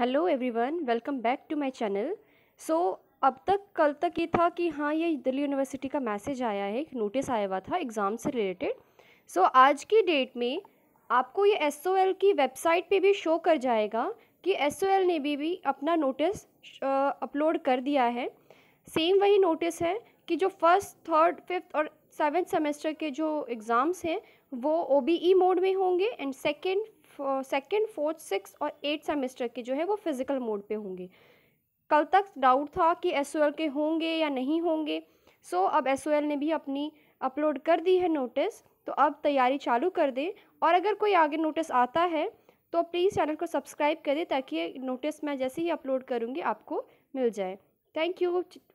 hello everyone welcome back to my channel so अब तक कल तक ये था कि हाँ ये दिल्ली यूनिवर्सिटी का मैसेज आया है एक नोटिस आया हुआ था एग्ज़ाम से रिलेटेड सो so, आज की डेट में आपको ये एस की वेबसाइट पे भी शो कर जाएगा कि एस ने भी, भी अपना नोटिस अपलोड कर दिया है सेम वही नोटिस है कि जो फर्स्ट थर्ड फिफ्थ और सेवन्थ सेमेस्टर के जो एग्ज़ाम्स हैं वो ओ मोड e में होंगे and second second fourth six और एट सेमेस्टर के जो है वो फिज़िकल मोड पे होंगे कल तक डाउट था कि एस के होंगे या नहीं होंगे सो so, अब एस ने भी अपनी अपलोड कर दी है नोटिस तो अब तैयारी चालू कर दें और अगर कोई आगे नोटिस आता है तो प्लीज़ चैनल को सब्सक्राइब करें ताकि नोटिस मैं जैसे ही अपलोड करूँगी आपको मिल जाए थैंक यू